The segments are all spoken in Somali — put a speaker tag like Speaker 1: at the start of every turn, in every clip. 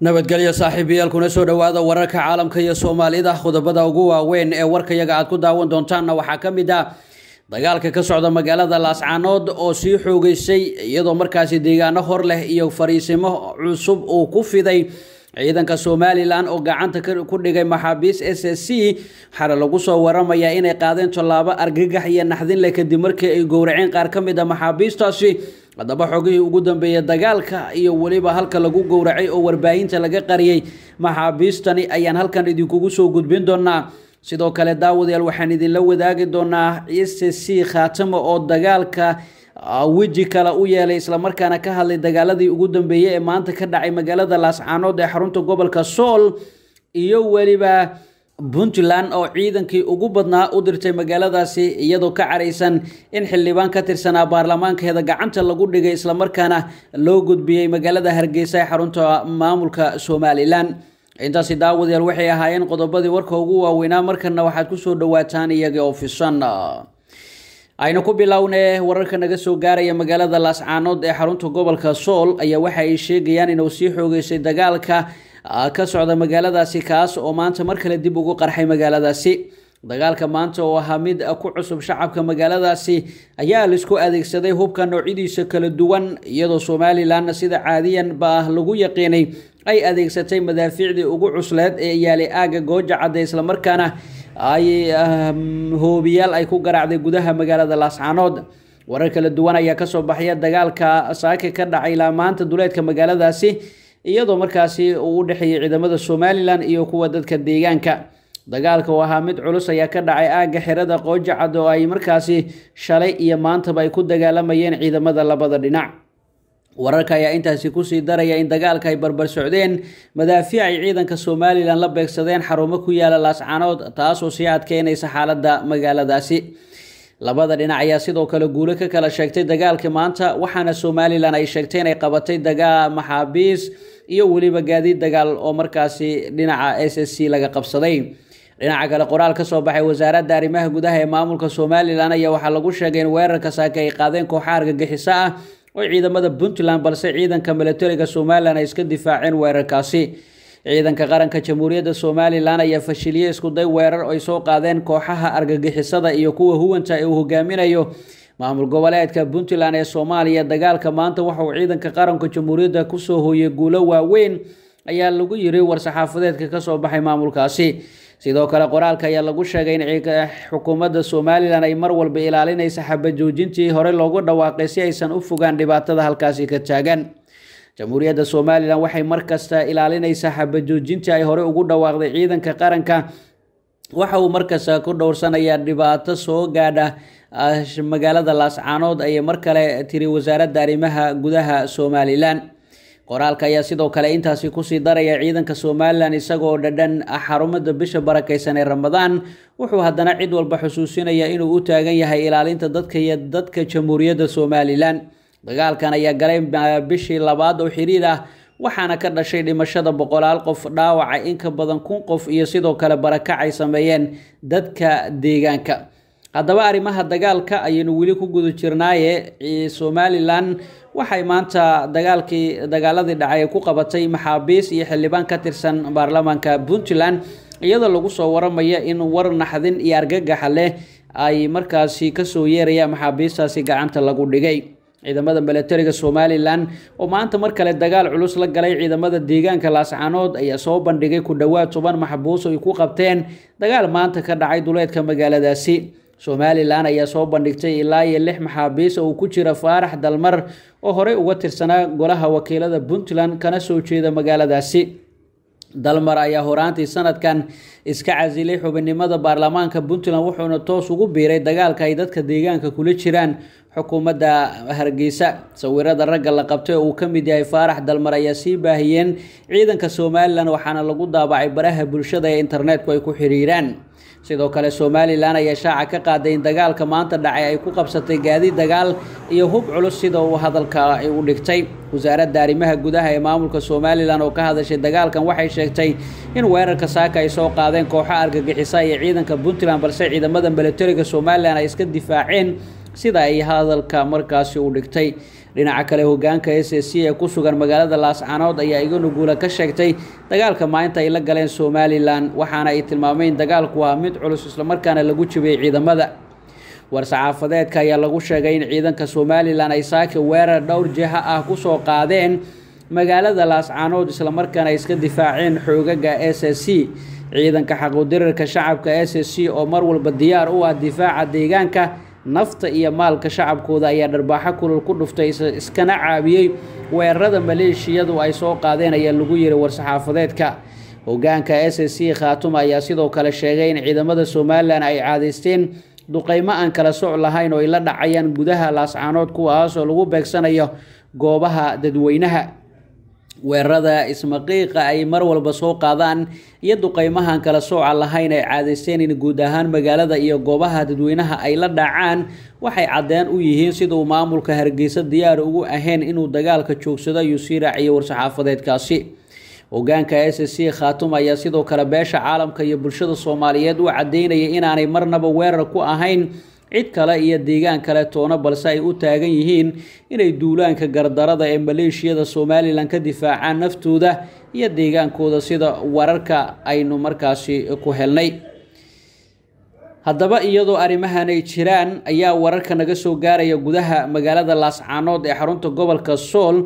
Speaker 1: nabadgelyo saaxiibayaal kuna soo dhowaada wararka caalamka iyo soomaalida qodobada ugu waaweyn ee warkayaga aad ku daawan doontaanna waxaa ka mid ah dagaalka ka socda magaalada laascaanood oo sii xoogaysay iyadoo markaasi deegaano hor leh iyo fariisimo cusub uu ku fiday ciidanka somalilan oo gacanta ku dhigay maxaabiis s s c waxaana lagu soo waramayaa inay qaadeen tallaabo argagax iyo naxdin leh kadib markii ay gowraceen qaar ka mid a ah maxaabiistaasi haddaba xogihii ugu dambeeyey dagaalka iyo weliba halka lagu gowracay oo warbaahinta laga qariyey maxaabiistani ayaan halkan idinkugu soo gudbin doonaa sidoo kale daawadayaal waxaan idinla wadaagi doonaa ciise c khaatimo oo dagaalka ah, weji kale u yeelay islamarkaana ka hadlay dagaaladii ugu dambeeyey ee maanta ka dhacay magaalada laascaanood ee xarunta gobolka sool iyo weliba puntland oo ciidankii ugu badnaa u dirtay magaaladaasi iyadoo ka caraysan in xildhibaan ka tirsanaa baarlamaankeeda gacanta lagu dhigay islamarkaana loo gudbiyey magaalada hargeysa ee xarunta maamulka somalilan intaasi daawadayaal waxay ahaayeen qodobadii warka ugu waaweynaa markana waxaad kusoo dhawaataan iyaga oo fisan aynu ku bilownee wararka naga soo gaaraya magaalada laascaanood ee xarunta gobolka sool ayaa waxa ay sheegayaan inuu sii xoogaysay dagaalka ka socda magaaladaasi kaas oo maanta mar kale dib ugu qarxay magaaladaasi dagaalka maanta oo ahaa mid ku cusub shacabka magaaladaasi ayaa laisku adeegsaday hubka noocyadiisa kala duwan iyadoo somalilan sida caadiyan baa lagu yaqiinay ay adeegsatay madaafiicdii ugu cusleed ee yaali aaga gooja cadde islamarkaana ay hoobiyaal ay ku garaacday gudaha magaalada laascaanood warar kala duwan ayaa kasoo baxaya dagaalka saake ka dhacay ilaa maanta duleedka magaaladaasi iyadoo markaasi uu u dhexeeyey ciidamada somalilan iyo kuwa dadka deegaanka dagaalka oo ahaa mid culus ayaa ka dhacay aagga xerada qoojacad oo ay markaasi shalay iyo maantaba ay ku dagaalamayeen ciidamada labada dhinac wararka ayaa intaasi kusii daraya in dagaalka ay barbar socdeen madaafiic ay ciidanka somalilan la beegsadeen xarumo ku yaala laascanood taasoo sii adkeynaysa xaaladda magaaladaasi labada dhinac ayaa sidoo kale guulo ka kala sheegtay dagaalka maanta waxaana somalilan ay sheegtay inay qabatay dagaal maxaabiis iyo weliba gaadiid dagaal oo markaasi dhinaca s s c laga qabsaday dhinaca kale qoraal ka soo baxay wasaaradda arrimaha gudaha ee maamulka somalilan ayaa waxaa lagu sheegay in weerarka saake ay qaadeen kooxa argagixiso ah oo ciidamada puntland balse ciidanka milatariga somalilan ay iska difaaceen weerarkaasi ciidanka qaranka jamhuuriyadda somalilan ayaa fashiliyey iskuday weerar ay soo qaadeen kooxaha argagixisada iyo kuwa huwanta ee uu hogaaminayo maamul goboleedka puntland ee soomaaliya dagaalka maanta waxa uu ciidanka qaranka jamhuuriyadda kusoo hooyay guulo waaweyn ayaa lagu yiri war-saxaafadeedka kasoo baxay maamulkaasi sidoo kale qoraalka ayaa lagu sheegay in xukuumadda somalilan ay mar walba ilaalinaysa xabajoojintii horey loogu dhawaaqay si aysan u fogaan dhibaatada halkaasi ka taagan jamhuuriyadda somalilan waxay markasta ilaalinaysaa xabajoojinta ay hore ugu dhawaaqday ciidanka qaranka waxa uu markasta ku dhowrsanayaa dhibaato soo gaadha ah, magaalada laascaanood ayay mar kale tiri wasaaradda arrimaha gudaha somalilan qoraalka ayaa sidoo kale intaasi kusii daraya ciidanka somalilan isagoo dhadhan ah, xarumada bisha barakaysan ee ramadaan wuxuu haddana cid walba xusuusinaya inuu u taagan yahay ilaalinta dadka iyo dadka jamhuuriyadda somalilan dagaalkan ayaa galay ah, bishii labaad oo xiriir ah waxaana ka dhashay dhimashada boqolaal qof dhaawaca in ka badan kun qof iyo sidoo kale barakac ay sameeyeen dadka deegaanka haddaba arrimaha dagaalka ayaynu weli ku guda jirnaaye somalilan waxay maanta dagaalkii dagaaladii dhacay ku qabatay maxaabiis iyo xildhibaan ka tirsan baarlamaanka puntland iyadoo lagu soo waramaya in war naxdin iyo argagaxa leh ay markaasi kasoo yeerayaan maxaabiistaasi gacanta lagu dhigay ciidamada milatariga somalilan oo maanta mar kale dagaal culus la galay ciidamada deegaanka laascanood ayaa soo bandhigay ku dhowaad toban maxbuus oo ay ku qabteen dagaal maanta ka dhacay duleedka magaaladaasi somalilan ayaa soo bandhigtay ilaa iyo lix maxaabiis oo uu ku jira faarax dalmar oo horey uga tirsanaa golaha wakiilada puntland kana soo jeeda magaaladaasi dalmar ayaa horaantii sanadkan iska casilay xubinnimada baarlamaanka puntland wuxuuna toos ugu biiray dagaalka ay dadka deegaanka kula jiraan xukuumadda hargeysa sawirada ragga la qabtay oo uu ka mid yahay faarax dalmar ayaa sii baahiyeen ciidanka somalilan waxaana lagu daabacay baraha bulshada ee internetku ay ku xiriiraan sidoo kale somalilan ayaa shaaca ka qaaday in dagaalka maanta dhacay ay ku qabsatay gaadi dagaal iyo hub culus sida uu hadalka ay u dhigtay wasaaradda arrimaha gudaha ee maamulka somalilan oo ka hadashay dagaalkan waxay sheegtay in weerarka saaka ay soo qaadeen kooxo argagixisa iyo ciidanka puntland balse ciidamada milatariga somalilan ay iska difaaceen sida ay hadalka markaasi u dhigtay dhinaca kale hogaanka s c ee ku sugan magaalada laascanood ayaa iyaguna guula ka sheegtay dagaalka maalinta ay la galeen somalilan waxaana ay tilmaameen dagaalku waa mid culus islamarkaana lagu jibiyey ciidamada war-saxaafadeedka ayaa lagu sheegay in ciidanka somalilan ay saaki weerar dhowr jiha ah kusoo qaadeen magaalada laascanood islamarkaana ay iska difaaceen xoogaga s c ciidanka xaqudirirka shacabka s c oo mar walba diyaar u ah difaaca deegaanka nafta iyo maalka shacabkooda ayaa dharbaaxo kulul ku dhuftay iskana caabiyey weerarada maleeshiyadu ay soo qaadeen ayaa lagu yiri war-saxaafadeedka hogaanka s s c khaatuma ayaa sidoo kale sheegay in ciidamada somalilan ay caadaysteen duqeymo aan kala soc lahayn oo ay la dhacayaan gudaha laascaanood kuwaas oo lagu beegsanayo goobaha dadweynaha weerarada ismaqiiqa ay mar walba soo qaadaan iyo duqeymahan kala sooca lahayn ay caadaysteen in guud ahaan magaalada iyo goobaha dadweynaha ay la dhacaan waxay caddeen u yihiin siduu maamulka hargeysa diyaar ugu ahayn inuu dagaalka joogsado ayuu sii raaciyo war-saxaafadeedkaasi hogaanka s c khaatum ayaa sidoo kale beesha caalamka iyo bulshada soomaaliyeed u caddeynaya inaanay marnaba weerar ku ahayn cid kale iyo deegaan kale toona balse ay u taagan yihiin inay duulaanka gardarada ee maleeshiyada somalilan ka difaacaan naftooda iyo deegaankooda sida wararka aynu markaasi ku helnay haddaba iyadoo arrimahan ay jiraan ayaa wararka naga soo gaaraya gudaha magaalada laascaanood ee xarunta gobolka sool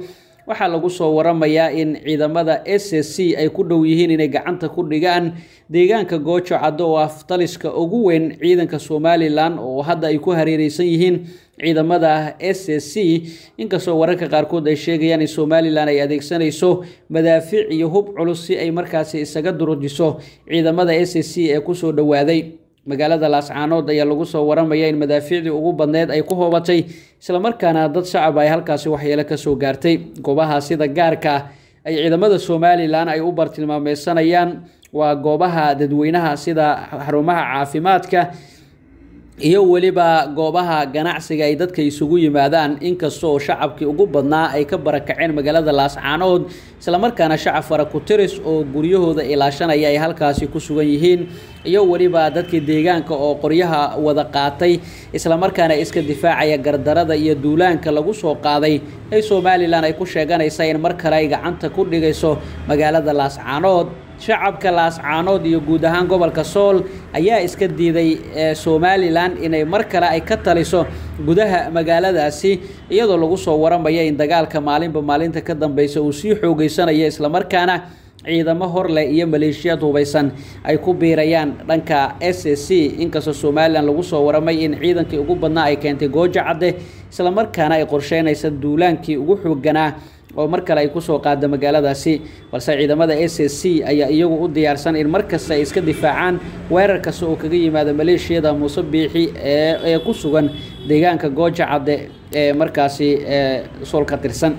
Speaker 1: waxaa lagu soo waramayaa in ciidamada s c ay ku dhow yihiin inay gacanta ku dhigaan deegaanka goojo caddo oo aftaliska ugu weyn ciidanka somalilan oo hadda ay ku hareereysan yihiin ciidamada s c inkastoo wararka qaarkood ay sheegayaan in somalilan ay adeegsanayso madaafiic iyo hub culus si ay markaasi isaga durujiso ciidamada s c ee kusoo dhowaaday magaalada laascaanood ayaa lagu soo waramaya in madaafiicdii ugu badneed ay ku hoobatay islamarkaana dad shacab ay halkaasi waxyeelo kasoo gaartay goobaha sida gaarka ah ay ciidamada somalilan ay u bartilmaameysanayaan waa goobaha dadweynaha sida xarumaha caafimaadka iyo weliba goobaha ganacsiga ay dadka isugu yimaadaan inkastaoo shacabkii ugu badnaa ay ka barakaceen magaalada laascaanood islamarkaana shacab faraku tiris oo guryahooda ilaashanaya ay halkaasi ku sugan yihiin iyo weliba dadkii deegaanka oo qoryaha wada qaatay islamarkaana iska difaacaya gardarada iyo duulaanka lagu soo qaaday ee somalilan ay ku sheeganaysa in mar kale ay gacanta ku dhigayso magaalada laascaanood shacabka laascaanood iyo guud ahaan gobolka sool ayaa iska diiday eh, somalilan inay mar kale ay ka taliso gudaha magaaladaasi iyadoo lagu soo waramaya in dagaalka maalinba maalinta ka dambaysa uu sii xoogaysanayo islamarkaana ciidamo horleh iyo maleeshiyaad hubaysan ay ku biirayaan dhanka s a c inkastoo somalilan lagu soo waramay in ciidankii ugu badnaa ay keentay goojo cadde islamarkaana ay qorsheynaysa duulaankii ugu xooganaa oo mar kale ay kusoo qaada magaaladaasi balse ciidamada s a c ayaa iyagu u diyaarsan in mar kasta ay iska difaacaan weerar kasta oo kaga yimaada maleeshiyada muuse biixi ee ku sugan deegaanka goojo cadde ee markaasi sool ka tirsan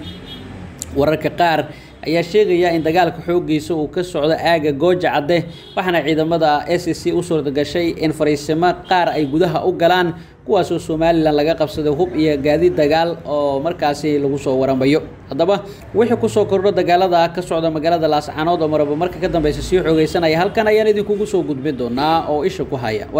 Speaker 1: wararka qaar ayaa sheegaya in dagaalka xooggiisa uu ka socdo aaga gooja cadde waxaana ciidamada s e c u suurtagashay in fariisimo qaar ay gudaha u galaan kuwaasoo somalilan laga qabsaday hub iyo gaadiid dagaal oo markaasi lagu soo waramayo haddaba wixii kusoo kordho dagaalada ka socda magaalada laascanood oo marabo marka ka dambeysa sii xoogaysanaya halkan ayaan idinkugu soo gudbin doonaa oo isha ku haya